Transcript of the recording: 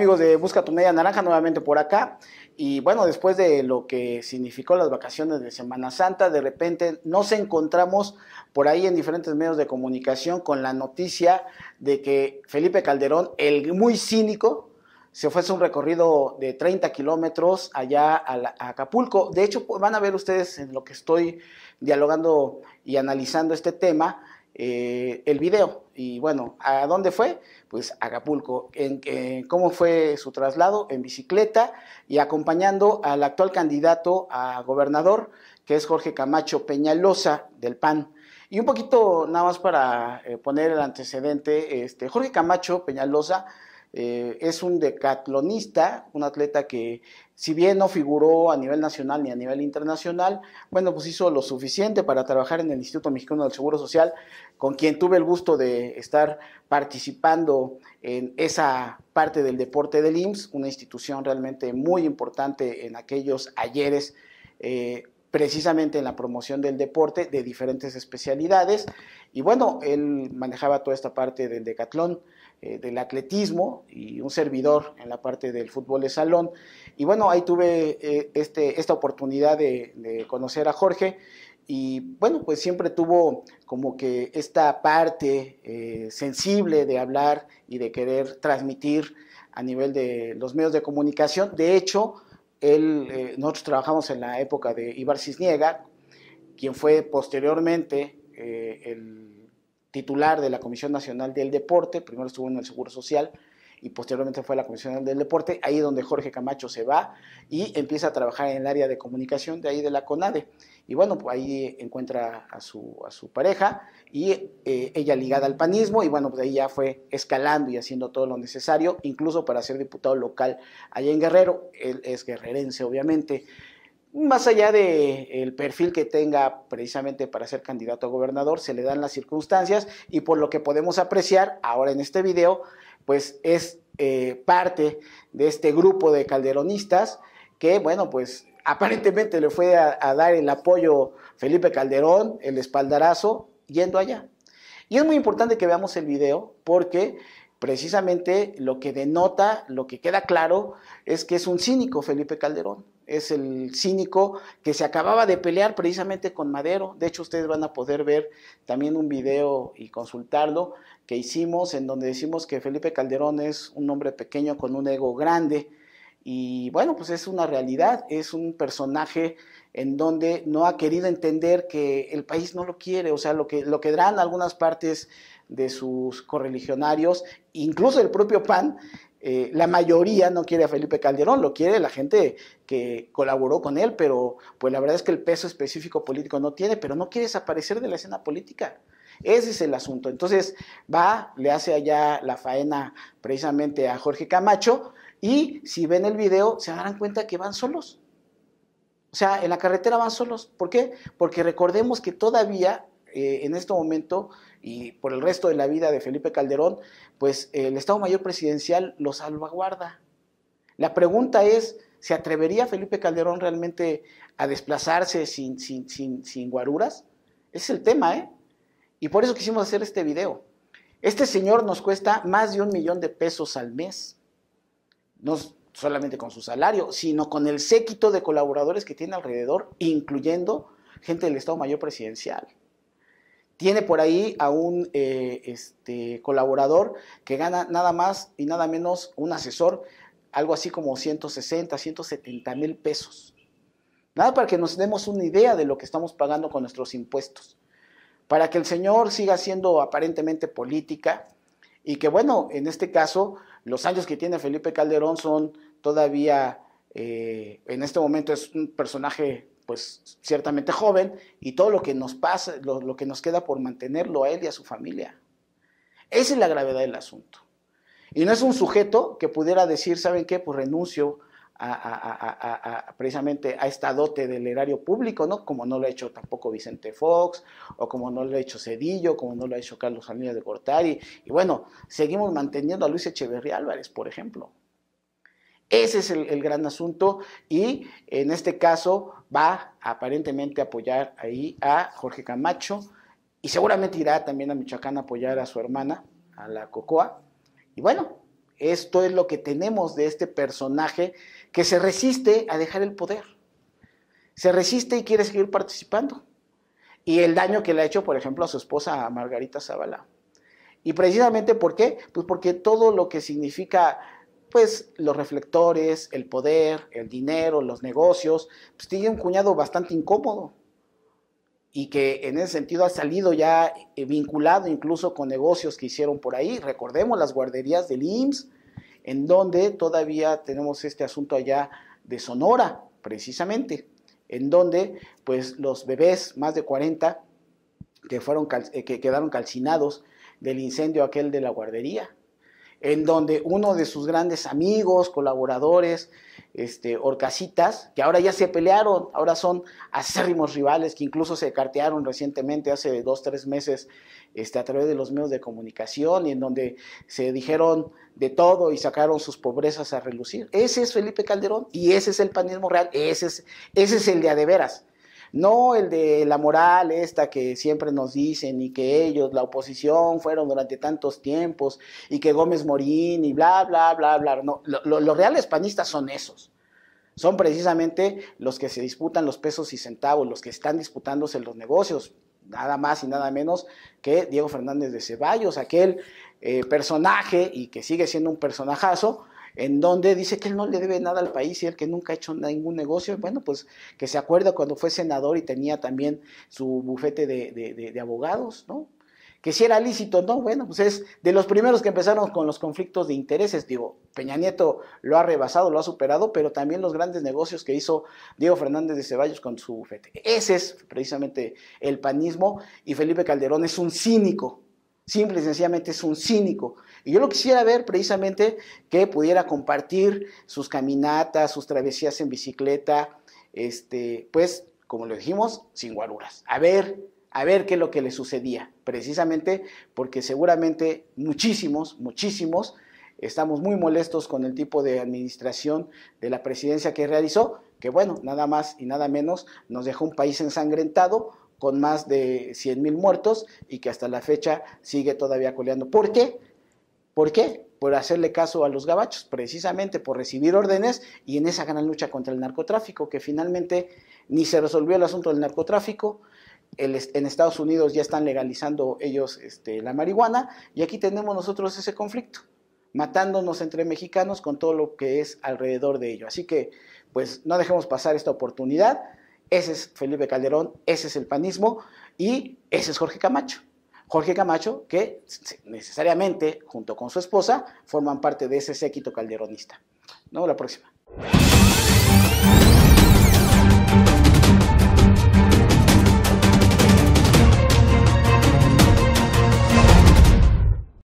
amigos de Busca tu Media Naranja nuevamente por acá. Y bueno, después de lo que significó las vacaciones de Semana Santa, de repente nos encontramos por ahí en diferentes medios de comunicación con la noticia de que Felipe Calderón, el muy cínico, se fue un recorrido de 30 kilómetros allá a, a, Acapulco. De hecho, van a ver ustedes en lo que estoy dialogando y analizando este tema, eh, el video. Y bueno, ¿a dónde fue? Pues Acapulco. En, eh, ¿Cómo fue su traslado? En bicicleta y acompañando al actual candidato a gobernador, que es Jorge Camacho Peñalosa del PAN. Y un poquito nada más para eh, poner el antecedente, este, Jorge Camacho Peñalosa eh, es un decatlonista, un atleta que si bien no figuró a nivel nacional ni a nivel internacional, bueno, pues hizo lo suficiente para trabajar en el Instituto Mexicano del Seguro Social, con quien tuve el gusto de estar participando en esa parte del deporte del IMSS, una institución realmente muy importante en aquellos ayeres. Eh, precisamente en la promoción del deporte de diferentes especialidades. Y bueno, él manejaba toda esta parte del decatlón, eh, del atletismo y un servidor en la parte del fútbol de salón. Y bueno, ahí tuve eh, este, esta oportunidad de, conocer a Jorge y bueno, pues siempre tuvo como que esta parte eh, sensible de hablar y de querer transmitir a nivel de los medios de comunicación. De hecho, él, eh, nosotros trabajamos en la época de Ibar Cisniega, quien fue posteriormente eh, el titular de la Comisión Nacional del Deporte, primero estuvo en el Seguro Social y posteriormente fue la Comisión Nacional del Deporte, ahí donde Jorge Camacho se va y empieza a trabajar en el área de comunicación de ahí de la CONADE y bueno, pues ahí encuentra a su, pareja y eh, ella ligada al panismo y bueno, pues ahí ya fue escalando y haciendo todo lo necesario, incluso para ser diputado local allá en Guerrero. Él es guerrerense, obviamente. Más allá del el perfil que tenga precisamente para ser candidato a gobernador, se le dan las circunstancias y por lo que podemos apreciar ahora en este video, pues es eh, parte de este grupo de calderonistas que, bueno, pues aparentemente le fue a, dar el apoyo Felipe Calderón, el espaldarazo, yendo allá. Y es muy importante que veamos el video porque precisamente lo que denota, lo que queda claro, es que es un cínico Felipe Calderón. Es el cínico que se acababa de pelear precisamente con Madero. De hecho, ustedes van a poder ver también un video y consultarlo que hicimos en donde decimos que Felipe Calderón es un hombre pequeño con un ego grande y bueno, pues es una realidad, es un personaje en donde no ha querido entender que el país no lo quiere, o sea, lo que, lo que algunas partes de sus correligionarios, incluso el propio PAN, eh, la mayoría no quiere a Felipe Calderón, lo quiere la gente que colaboró con él, pero pues la verdad es que el peso específico político no tiene, pero no quiere desaparecer de la escena política. Ese es el asunto. Entonces va, le hace allá la faena precisamente a Jorge Camacho y si ven el video, se darán cuenta que van solos. O sea, en la carretera van solos. ¿Por qué? Porque recordemos que todavía eh, en este momento y por el resto de la vida de Felipe Calderón, pues el Estado Mayor Presidencial lo salvaguarda. La pregunta es, ¿se atrevería Felipe Calderón realmente a desplazarse sin, sin, sin, sin guaruras? Ese es el tema, ¿eh? Y por eso quisimos hacer este video. Este señor nos cuesta más de un millón de pesos al mes no solamente con su salario, sino con el séquito de colaboradores que tiene alrededor, incluyendo gente del Estado Mayor Presidencial. Tiene por ahí a un eh, este, colaborador que gana nada más y nada menos un asesor, algo así como 160, 170 mil pesos. Nada para que nos demos una idea de lo que estamos pagando con nuestros impuestos. Para que el señor siga siendo aparentemente política y que, bueno, en este caso, los años que tiene Felipe Calderón son todavía, eh, en este momento es un personaje pues ciertamente joven y todo lo que nos pasa, lo, lo que nos queda por mantenerlo a él y a su familia. Esa es la gravedad del asunto. Y no es un sujeto que pudiera decir, ¿saben qué? Pues renuncio precisamente a esta dote del erario público, ¿no? Como no lo ha hecho tampoco Vicente Fox, o como no lo ha hecho Cedillo, como no lo ha hecho Carlos Salinas de Cortari. Y bueno, seguimos manteniendo a Luis Echeverría Álvarez, por ejemplo. Ese es el, el gran asunto y en este caso va aparentemente a apoyar ahí a Jorge Camacho y seguramente irá también a Michoacán a apoyar a su hermana, a la Cocoa. Y bueno, esto es lo que tenemos de este personaje que se resiste a dejar el poder. Se resiste y quiere seguir participando. Y el daño que le ha hecho, por ejemplo, a su esposa Margarita Zavala. Y precisamente por qué? Pues porque todo lo que significa pues los reflectores, el poder, el dinero, los negocios, pues tiene un cuñado bastante incómodo y que en ese sentido ha salido ya eh, vinculado incluso con negocios que hicieron por ahí. Recordemos las guarderías del IMSS, en donde todavía tenemos este asunto allá de Sonora, precisamente, en donde pues los bebés, más de 40, que, fueron eh, que quedaron calcinados del incendio aquel de la guardería, en donde uno de sus grandes amigos, colaboradores, este, orcasitas, que ahora ya se pelearon, ahora son acérrimos rivales, que incluso se cartearon recientemente, hace dos, tres meses, este, a través de los medios de comunicación, y en donde se dijeron de todo y sacaron sus pobrezas a relucir. Ese es Felipe Calderón y ese es el panismo real, ese es, ese es el día de veras no el de la moral esta que siempre nos dicen y que ellos, la oposición, fueron durante tantos tiempos y que Gómez Morín y bla, bla, bla, bla. No, los reales panistas son esos. Son precisamente los que se disputan los pesos y centavos, los que están disputándose los negocios, nada más y nada menos que Diego Fernández de Ceballos, aquel eh, personaje y que sigue siendo un personajazo en donde dice que él no le debe nada al país y él que nunca ha hecho ningún negocio. Bueno, pues que se acuerda cuando fue senador y tenía también su bufete de, abogados, ¿no? Que si era lícito, no, bueno, pues es de los primeros que empezaron con los conflictos de intereses. Digo, Peña Nieto lo ha rebasado, lo ha superado, pero también los grandes negocios que hizo Diego Fernández de Ceballos con su bufete. Ese es precisamente el panismo y Felipe Calderón es un cínico Simple y sencillamente es un cínico. Y yo lo quisiera ver precisamente que pudiera compartir sus caminatas, sus travesías en bicicleta, este, pues, como lo dijimos, sin guaruras. A ver, a ver qué es lo que le sucedía, precisamente porque seguramente muchísimos, muchísimos, estamos muy molestos con el tipo de administración de la presidencia que realizó, que bueno, nada más y nada menos nos dejó un país ensangrentado con más de 100 mil muertos y que hasta la fecha sigue todavía coleando. ¿Por qué? ¿Por qué? Por hacerle caso a los gabachos, precisamente por recibir órdenes y en esa gran lucha contra el narcotráfico, que finalmente ni se resolvió el asunto del narcotráfico, en Estados Unidos ya están legalizando ellos este, la marihuana y aquí tenemos nosotros ese conflicto, matándonos entre mexicanos con todo lo que es alrededor de ello. Así que, pues no dejemos pasar esta oportunidad ese es Felipe Calderón, ese es el panismo y ese es Jorge Camacho. Jorge Camacho, que necesariamente, junto con su esposa, forman parte de ese séquito calderonista. No, la próxima.